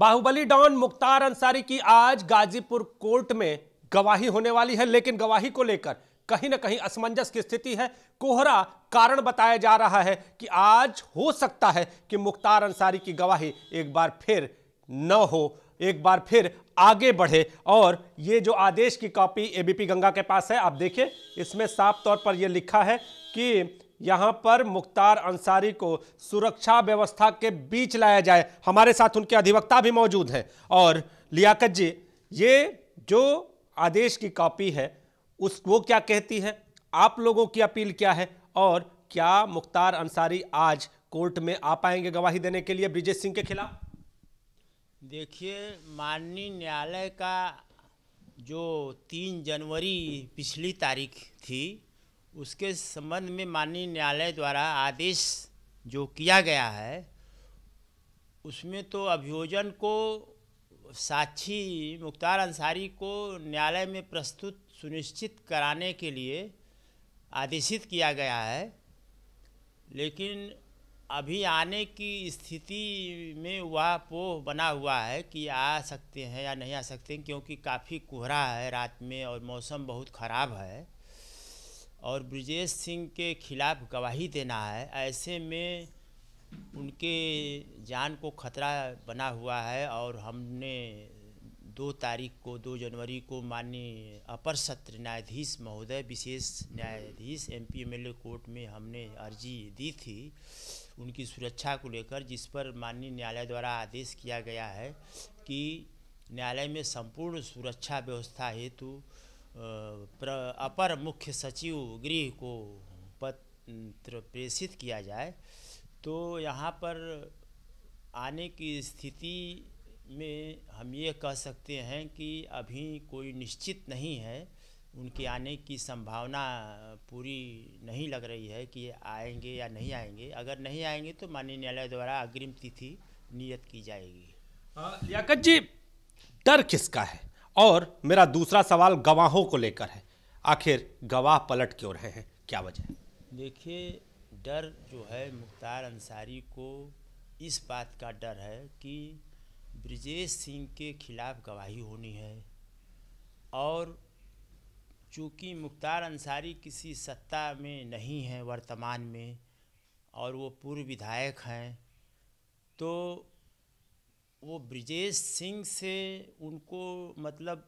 Baahubali don Mukhtar Ansari की आज Ghazipur court में गवाही होने वाली है लेकिन गवाही को लेकर कहीं ना कहीं असमंजस की स्थिति है कोहरा कारण बताया जा रहा है कि आज हो सकता है कि मुख्तार अंसारी की गवाही एक बार फिर न हो एक बार फिर आगे बढ़े और ये जो आदेश की कॉपी एबीपी गंगा के पास है आप देखिए इसमें साफ तौर पर यह लिखा है कि यहां पर मुख्तार अंसारी को सुरक्षा व्यवस्था के बीच लाया जाए हमारे साथ उनके अधिवक्ता भी मौजूद हैं और लियाकत जी ये जो आदेश की कॉपी है उस वो क्या कहती है आप लोगों की अपील क्या है और क्या मुख्तार अंसारी आज कोर्ट में आ पाएंगे गवाही देने के लिए ब्रिजेश सिंह के खिलाफ देखिए माननीय न्यायालय का जो तीन जनवरी पिछली तारीख थी उसके संबंध में माननीय न्यायालय द्वारा आदेश जो किया गया है उसमें तो अभियोजन को साक्षी मुख्तार अंसारी को न्यायालय में प्रस्तुत सुनिश्चित कराने के लिए आदेशित किया गया है लेकिन अभी आने की स्थिति में वह पोह बना हुआ है कि आ सकते हैं या नहीं आ सकते क्योंकि काफ़ी कोहरा है रात में और मौसम बहुत ख़राब है और ब्रजेश सिंह के खिलाफ गवाही देना है ऐसे में उनके जान को खतरा बना हुआ है और हमने दो तारीख को दो जनवरी को माननीय अपर सत्र न्यायाधीश महोदय विशेष न्यायाधीश M P M L court में हमने अर्जी दी थी उनकी सुरक्षा को लेकर जिस पर माननीय न्यायालय द्वारा आदेश किया गया है कि न्यायालय में संपूर्ण सुरक्षा व्यवस्था हेतु अपर मुख्य सचिव गृह को पत्र प्रेषित किया जाए तो यहाँ पर आने की स्थिति में हम ये कह सकते हैं कि अभी कोई निश्चित नहीं है उनके आने की संभावना पूरी नहीं लग रही है कि आएंगे या नहीं आएंगे अगर नहीं आएंगे तो माननीय न्यायालय द्वारा अग्रिम तिथि नियत की जाएगी लियाकत जी डर किसका है और मेरा दूसरा सवाल गवाहों को लेकर है आखिर गवाह पलट क्यों रहे हैं क्या वजह देखिए डर जो है मुख्तार अंसारी को इस बात का डर है कि ब्रिजेश सिंह के खिलाफ गवाही होनी है और चूँकि मुख्तार अंसारी किसी सत्ता में नहीं है वर्तमान में और वो पूर्व विधायक हैं तो वो ब्रिजेश सिंह से उनको मतलब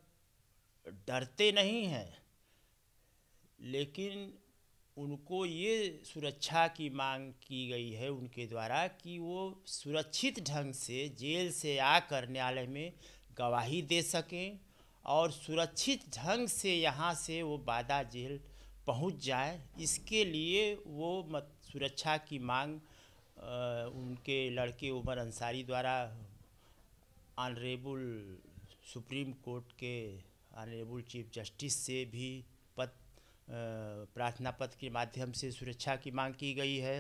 डरते नहीं हैं लेकिन उनको ये सुरक्षा की मांग की गई है उनके द्वारा कि वो सुरक्षित ढंग से जेल से आकर न्यायालय में गवाही दे सकें और सुरक्षित ढंग से यहाँ से वो बादा जेल पहुँच जाए इसके लिए वो मत सुरक्षा की मांग आ, उनके लड़के उमर अंसारी द्वारा ऑनरेबुल सुप्रीम कोर्ट के ऑनरेबुल चीफ जस्टिस से भी पद प्रार्थना पत्र के माध्यम से सुरक्षा की मांग की गई है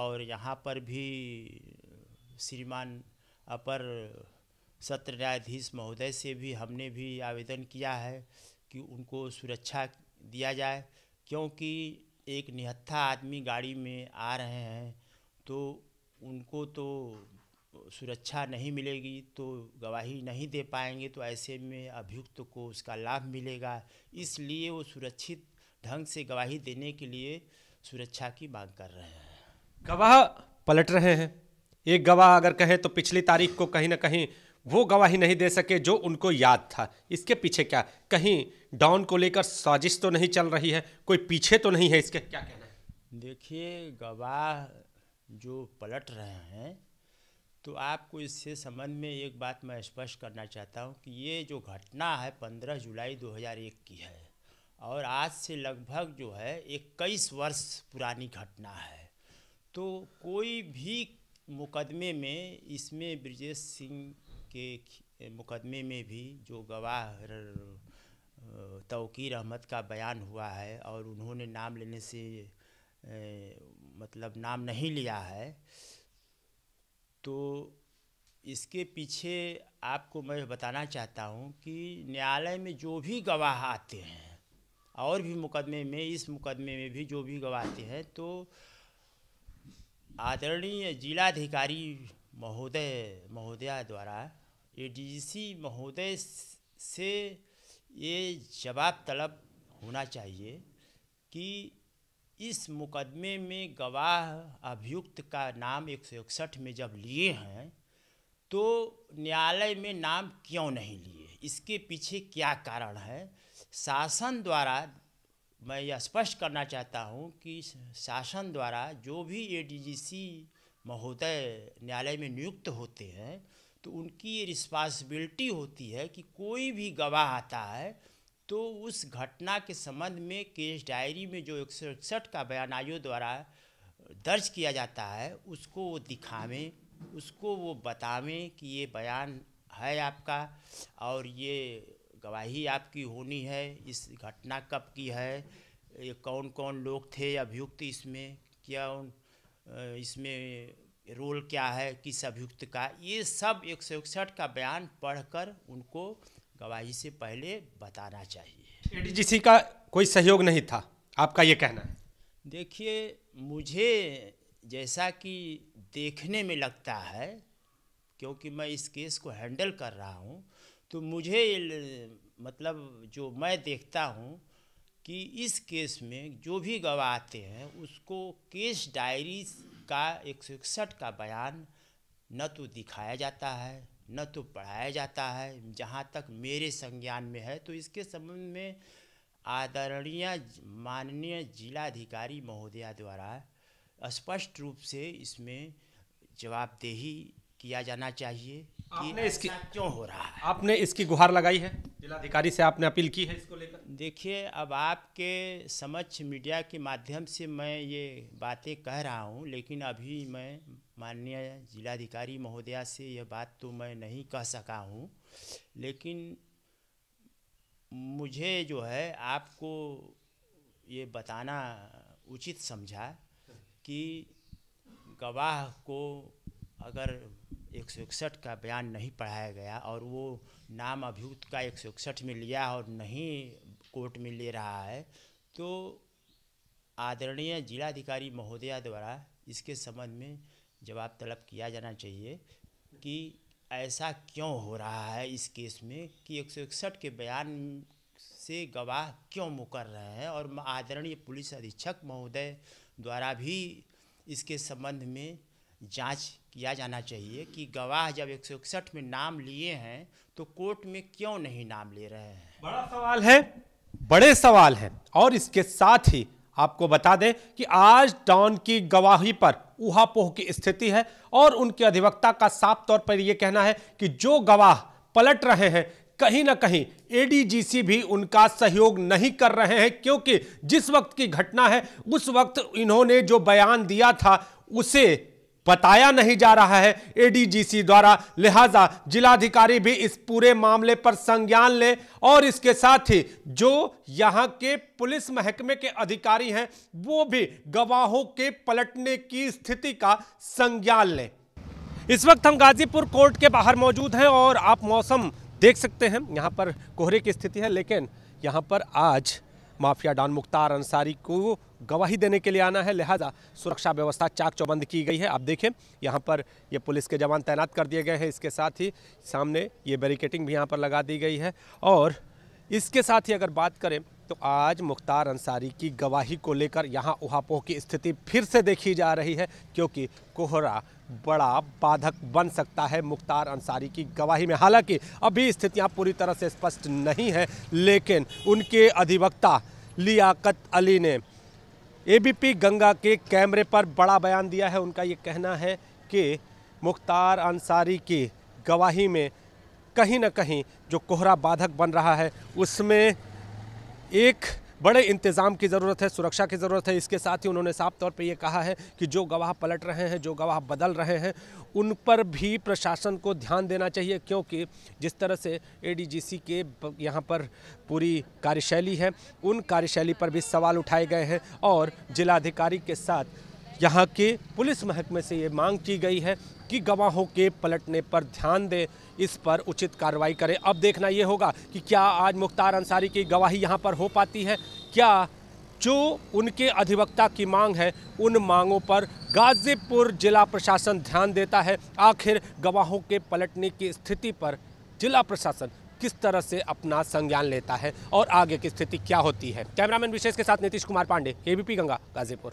और यहाँ पर भी श्रीमान अपर सत्र न्यायाधीश महोदय से भी हमने भी आवेदन किया है कि उनको सुरक्षा दिया जाए क्योंकि एक निहत्था आदमी गाड़ी में आ रहे हैं तो उनको तो सुरक्षा नहीं मिलेगी तो गवाही नहीं दे पाएंगे तो ऐसे में अभियुक्त को उसका लाभ मिलेगा इसलिए वो सुरक्षित ढंग से गवाही देने के लिए सुरक्षा की मांग कर रहे हैं गवाह पलट रहे हैं एक गवाह अगर कहे तो पिछली तारीख को कहीं ना कहीं वो गवाही नहीं दे सके जो उनको याद था इसके पीछे क्या कहीं डाउन को लेकर साजिश तो नहीं चल रही है कोई पीछे तो नहीं है इसके क्या कहना है देखिए गवाह जो पलट रहे हैं तो आपको इससे संबंध में एक बात मैं स्पष्ट करना चाहता हूँ कि ये जो घटना है पंद्रह जुलाई 2001 की है और आज से लगभग जो है इक्कीस वर्ष पुरानी घटना है तो कोई भी मुकदमे में इसमें ब्रजेश सिंह के मुकदमे में भी जो गवाह तोकीर अहमद का बयान हुआ है और उन्होंने नाम लेने से ए, मतलब नाम नहीं लिया है तो इसके पीछे आपको मैं बताना चाहता हूँ कि न्यायालय में जो भी गवाह आते हैं और भी मुकदमे में इस मुकदमे में भी जो भी गवाह आते हैं तो आदरणीय जिलाधिकारी महोदय महोदया द्वारा ए महोदय से ये जवाब तलब होना चाहिए कि इस मुकदमे में गवाह अभियुक्त का नाम एक में जब लिए हैं तो न्यायालय में नाम क्यों नहीं लिए इसके पीछे क्या कारण है शासन द्वारा मैं यह स्पष्ट करना चाहता हूँ कि शासन द्वारा जो भी एडीजीसी महोदय न्यायालय में नियुक्त होते हैं तो उनकी ये रिस्पॉन्सिबिलिटी होती है कि कोई भी गवाह आता है तो उस घटना के संबंध में केस डायरी में जो एक का बयान आयोग द्वारा दर्ज किया जाता है उसको वो दिखावें उसको वो बतावें कि ये बयान है आपका और ये गवाही आपकी होनी है इस घटना कब की है ये कौन कौन लोग थे अभियुक्त इसमें क्या इसमें रोल क्या है किस अभियुक्त का ये सब एक सौ इकसठ का बयान पढ़कर उनको गवाही से पहले बताना चाहिए एडीजीसी का कोई सहयोग नहीं था आपका ये कहना है देखिए मुझे जैसा कि देखने में लगता है क्योंकि मैं इस केस को हैंडल कर रहा हूँ तो मुझे मतलब जो मैं देखता हूँ कि इस केस में जो भी गवाह आते हैं उसको केस डायरी का एक सौ इकसठ का बयान न तो दिखाया जाता है न तो पढ़ाया जाता है जहाँ तक मेरे संज्ञान में है तो इसके संबंध में आदरणीय माननीय जिलाधिकारी महोदया द्वारा स्पष्ट रूप से इसमें जवाबदेही किया जाना चाहिए आपने इसकी क्यों हो रहा है आपने इसकी गुहार लगाई है जिलाधिकारी से आपने अपील की है इसको लेकर देखिए अब आपके समक्ष मीडिया के माध्यम से मैं ये बातें कह रहा हूँ लेकिन अभी मैं माननीय जिलाधिकारी महोदया से यह बात तो मैं नहीं कह सका हूँ लेकिन मुझे जो है आपको ये बताना उचित समझा कि गवाह को अगर एक सौ इकसठ का बयान नहीं पढ़ाया गया और वो नाम अभियुक्त का एक सौ इकसठ में लिया और नहीं कोर्ट में ले रहा है तो आदरणीय जिलाधिकारी महोदया द्वारा इसके संबंध में जवाब तलब किया जाना चाहिए कि ऐसा क्यों हो रहा है इस केस में कि एक सौ इकसठ के बयान से गवाह क्यों मुकर रहे हैं और आदरणीय पुलिस अधीक्षक महोदय द्वारा भी इसके संबंध में जांच किया जाना चाहिए कि गवाह जब एक सौ इकसठ में नाम लिए हैं तो कोर्ट में क्यों नहीं नाम ले रहे हैं बड़ा सवाल है बड़े सवाल है और इसके साथ ही आपको बता दें कि आज डॉन की गवाही पर उहापोह की स्थिति है और उनके अधिवक्ता का साफ तौर पर यह कहना है कि जो गवाह पलट रहे हैं कहीं ना कहीं एडीजीसी भी उनका सहयोग नहीं कर रहे हैं क्योंकि जिस वक्त की घटना है उस वक्त इन्होंने जो बयान दिया था उसे बताया नहीं जा रहा है एडीजीसी द्वारा लिहाजा जिलाधिकारी भी इस पूरे मामले पर संज्ञान लें और इसके साथ ही जो यहां के पुलिस महकमे के अधिकारी हैं वो भी गवाहों के पलटने की स्थिति का संज्ञान लें इस वक्त हम गाजीपुर कोर्ट के बाहर मौजूद हैं और आप मौसम देख सकते हैं यहां पर कोहरे की स्थिति है लेकिन यहाँ पर आज माफिया डॉन मुख्तार अंसारी को गवाही देने के लिए आना है लिहाजा सुरक्षा व्यवस्था चाक चौबंद की गई है आप देखें यहाँ पर ये पुलिस के जवान तैनात कर दिए गए हैं इसके साथ ही सामने ये बैरिकेटिंग भी यहाँ पर लगा दी गई है और इसके साथ ही अगर बात करें तो आज मुख्तार अंसारी की गवाही को लेकर यहाँ उहापोह की स्थिति फिर से देखी जा रही है क्योंकि कोहरा बड़ा बाधक बन सकता है मुख्तार अंसारी की गवाही में हालांकि अभी स्थितियां पूरी तरह से स्पष्ट नहीं है लेकिन उनके अधिवक्ता लियाकत अली ने एबीपी गंगा के कैमरे पर बड़ा बयान दिया है उनका ये कहना है कि मुख्तार अंसारी की गवाही में कहीं ना कहीं जो कोहरा बाधक बन रहा है उसमें एक बड़े इंतज़ाम की ज़रूरत है सुरक्षा की ज़रूरत है इसके साथ ही उन्होंने साफ तौर पर यह कहा है कि जो गवाह पलट रहे हैं जो गवाह बदल रहे हैं उन पर भी प्रशासन को ध्यान देना चाहिए क्योंकि जिस तरह से एडीजीसी के यहाँ पर पूरी कार्यशैली है उन कार्यशैली पर भी सवाल उठाए गए हैं और जिलाधिकारी के साथ यहाँ के पुलिस महकमे से ये मांग की गई है कि गवाहों के पलटने पर ध्यान दें इस पर उचित कार्रवाई करें अब देखना ये होगा कि क्या आज मुख्तार अंसारी की गवाही यहाँ पर हो पाती है क्या जो उनके अधिवक्ता की मांग है उन मांगों पर गाजीपुर जिला प्रशासन ध्यान देता है आखिर गवाहों के पलटने की स्थिति पर जिला प्रशासन किस तरह से अपना संज्ञान लेता है और आगे की स्थिति क्या होती है कैमरामैन विशेष के साथ नीतीश कुमार पांडे एबीपी गंगा गाजीपुर